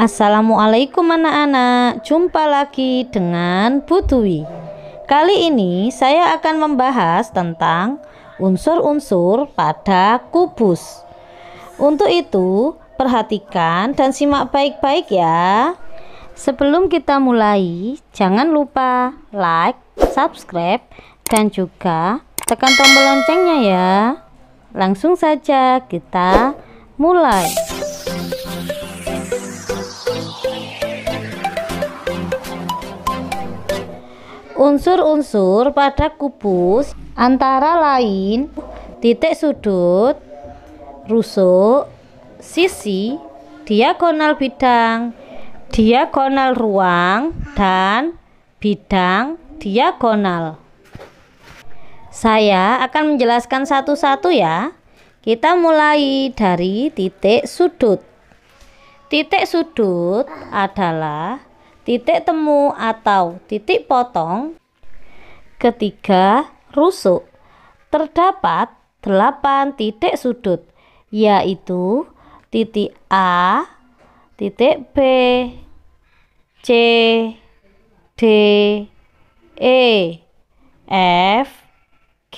Assalamualaikum anak-anak, jumpa lagi dengan Butui. Kali ini saya akan membahas tentang unsur-unsur pada kubus. Untuk itu, perhatikan dan simak baik-baik ya. Sebelum kita mulai, jangan lupa like, subscribe, dan juga tekan tombol loncengnya ya. Langsung saja kita mulai. Unsur-unsur pada kubus antara lain titik sudut, rusuk, sisi, diagonal bidang, diagonal ruang, dan bidang diagonal. Saya akan menjelaskan satu-satu ya. Kita mulai dari titik sudut. Titik sudut adalah titik temu atau titik potong. Ketiga, rusuk. Terdapat 8 titik sudut, yaitu titik A, titik B, C, D, E, F, G,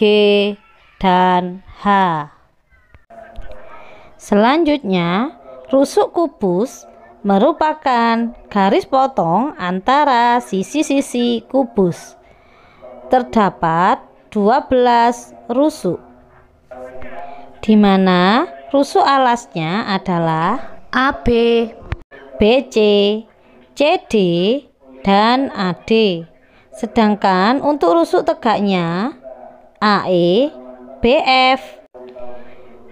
dan H. Selanjutnya, rusuk kubus merupakan garis potong antara sisi-sisi kubus. Terdapat 12 rusuk, di mana rusuk alasnya adalah AB, BC, CD, dan AD. Sedangkan untuk rusuk tegaknya AE, BF,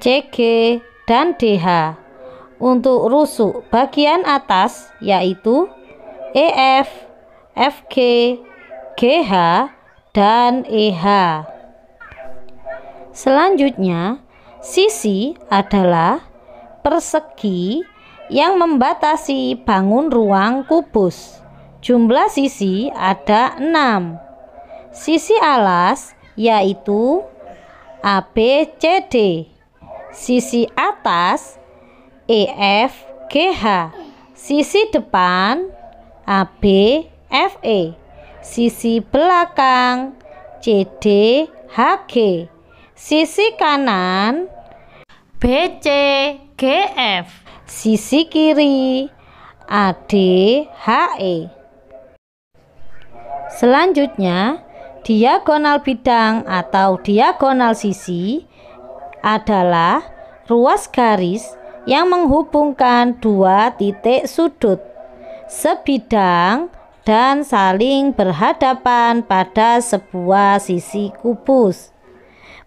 CG, dan DH untuk rusuk bagian atas yaitu EF, FG, GH, dan EH. Selanjutnya, sisi adalah persegi yang membatasi bangun ruang kubus. Jumlah sisi ada 6. Sisi alas yaitu ABCD. Sisi atas EF H sisi depan F FE sisi belakang CD G sisi kanan G F sisi kiri AD E Selanjutnya diagonal bidang atau diagonal sisi adalah ruas garis yang menghubungkan dua titik sudut sebidang dan saling berhadapan pada sebuah sisi kubus.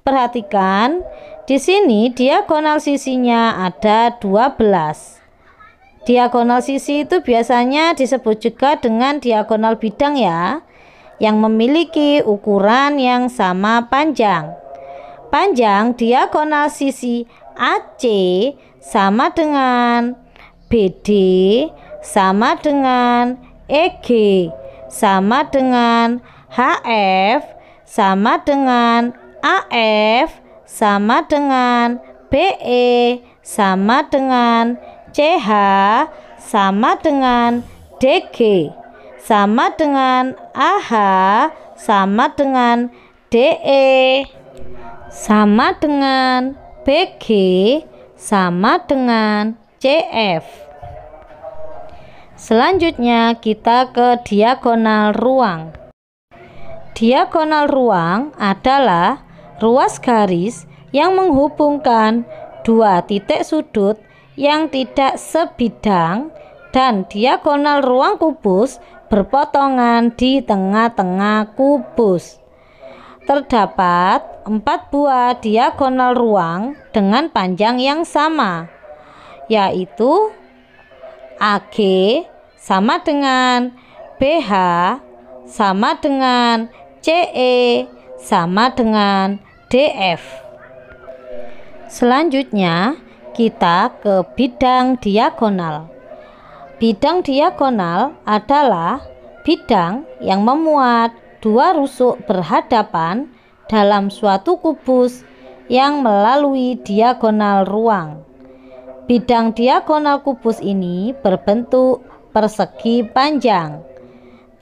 Perhatikan, di sini diagonal sisinya ada 12. Diagonal sisi itu biasanya disebut juga dengan diagonal bidang ya, yang memiliki ukuran yang sama panjang. Panjang diagonal sisi AC sama dengan BD sama dengan EG sama dengan HF sama dengan AF sama dengan BE sama dengan CH sama dengan DG sama dengan AH sama dengan DE sama dengan BG sama dengan CF. Selanjutnya kita ke diagonal ruang. Diagonal ruang adalah ruas garis yang menghubungkan dua titik sudut yang tidak sebidang dan diagonal ruang kubus berpotongan di tengah-tengah kubus. Terdapat empat buah diagonal ruang dengan panjang yang sama, yaitu AG sama dengan BH sama dengan CE sama dengan DF. Selanjutnya, kita ke bidang diagonal. Bidang diagonal adalah bidang yang memuat dua rusuk berhadapan dalam suatu kubus yang melalui diagonal ruang. Bidang diagonal kubus ini berbentuk persegi panjang.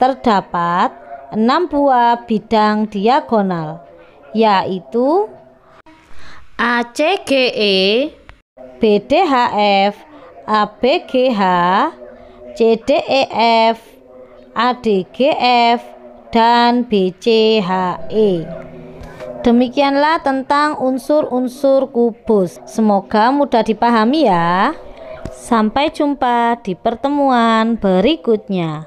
Terdapat enam buah bidang diagonal, yaitu ACGE, BDHF, ABGH, CDEF, ADGF, dan BCHE. Demikianlah tentang unsur-unsur kubus. Semoga mudah dipahami ya. Sampai jumpa di pertemuan berikutnya.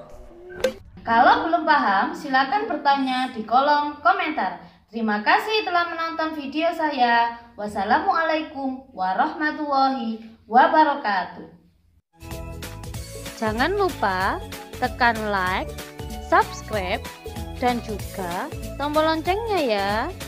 Kalau belum paham, silakan bertanya di kolom komentar. Terima kasih telah menonton video saya. Wassalamualaikum warahmatullahi wabarakatuh. Jangan lupa tekan like, subscribe, dan juga tombol loncengnya ya.